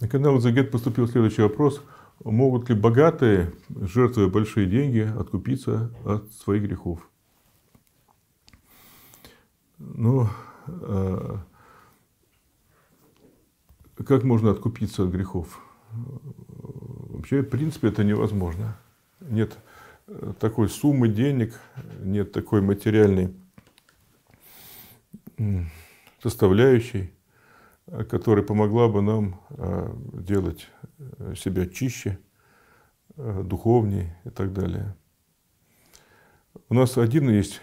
На канал Загет поступил следующий вопрос. Могут ли богатые, жертвуя большие деньги, откупиться от своих грехов? Ну, а, как можно откупиться от грехов? Вообще, в принципе, это невозможно. Нет э, такой суммы денег, нет такой материальной составляющей, Э, которая помогла бы нам э, делать э, себя чище, духовней и так далее. У нас один есть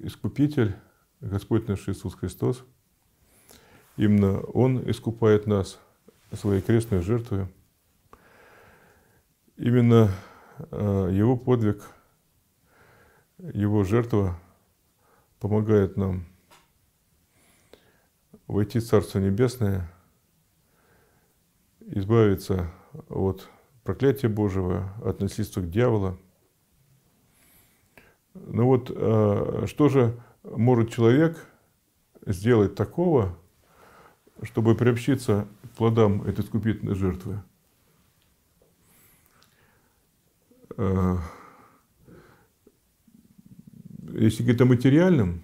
Искупитель, Господь наш Иисус Христос. Именно Он искупает нас своей крестной жертвой. Именно Его подвиг, Его жертва помогает нам войти в Царство Небесное, избавиться от проклятия Божьего, от насильства к дьяволу. Ну вот, э, что же может человек сделать такого, чтобы приобщиться к плодам этой скупительной жертвы? Э, если говорить о материальном,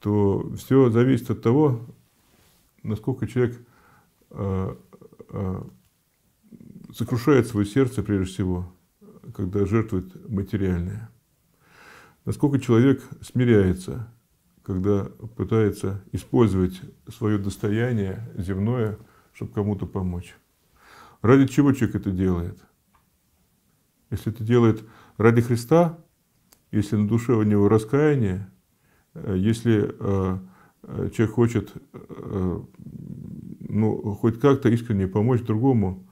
то все зависит от того, насколько человек э, э, сокрушает свое сердце прежде всего, когда жертвует материальное. Насколько человек смиряется, когда пытается использовать свое достояние земное, чтобы кому-то помочь. Ради чего человек это делает? Если это делает ради Христа, если на душе у него раскаяние, Э, если э, э, человек хочет ну, хоть как-то искренне помочь другому,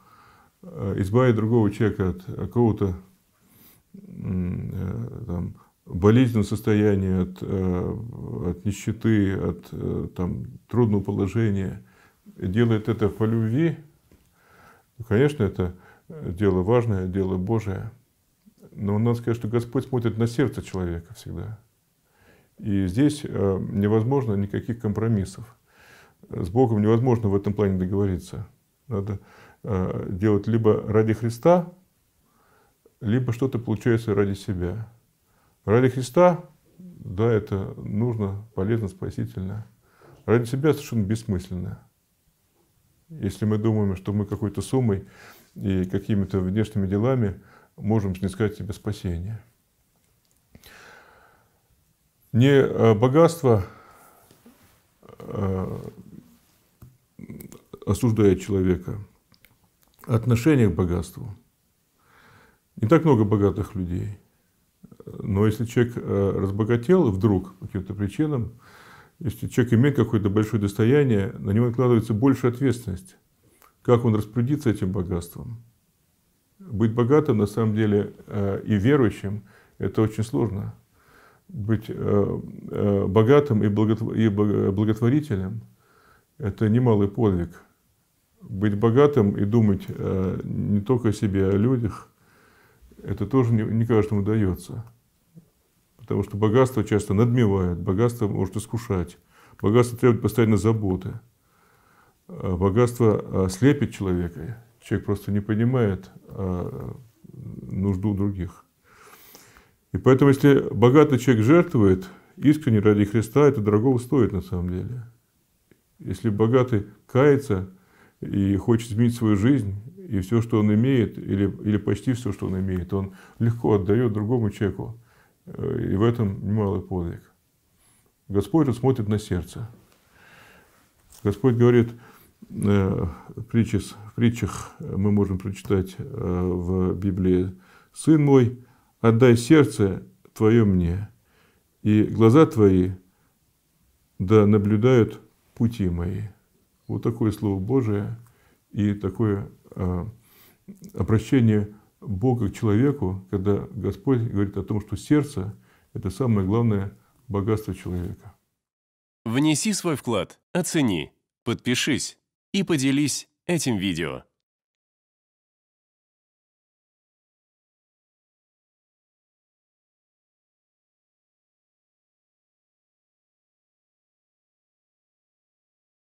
избавить другого человека от какого-то там, болезненного состояния, от, от нищеты, от там, трудного положения, делает это по любви, ну, конечно, это дело важное, дело Божие. Но надо сказать, что Господь смотрит на сердце человека всегда – и здесь э, невозможно никаких компромиссов. С Богом невозможно в этом плане договориться. Надо э, делать либо ради Христа, либо что-то получается ради себя. Ради Христа, да, это нужно, полезно, спасительно. Ради себя совершенно бессмысленно. Если мы думаем, что мы какой-то суммой и какими-то внешними делами можем снискать себе спасение не э, богатство э, осуждает человека, а отношение к богатству. Не так много богатых людей. Но если человек э, разбогател вдруг по каким-то причинам, если человек имеет какое-то большое достояние, на него накладывается больше ответственность. Как он распорядится этим богатством? Быть богатым, на самом деле, и верующим – это очень сложно быть э, э, богатым и благотворителем – это немалый подвиг. Быть богатым и думать э, не только о себе, а о людях – это тоже не каждому дается. Потому что богатство часто надмевает, богатство может искушать, богатство требует постоянно заботы. А богатство слепит человека, человек просто не понимает нужду других. И поэтому, если богатый человек жертвует, искренне ради Христа, это дорого стоит на самом деле. Если богатый кается и хочет изменить свою жизнь, и все, что он имеет, или, или почти все, что он имеет, он легко отдает другому человеку. Э, и в этом немалый подвиг. Господь же смотрит на сердце. Господь говорит, э, в притчах, в притчах мы можем прочитать э, в Библии, «Сын мой, отдай сердце твое мне, и глаза твои да наблюдают пути мои. Вот такое Слово Божие и такое э, обращение Бога к человеку, когда Господь говорит о том, что сердце – это самое главное богатство человека. Внеси свой вклад, оцени, подпишись и поделись этим видео.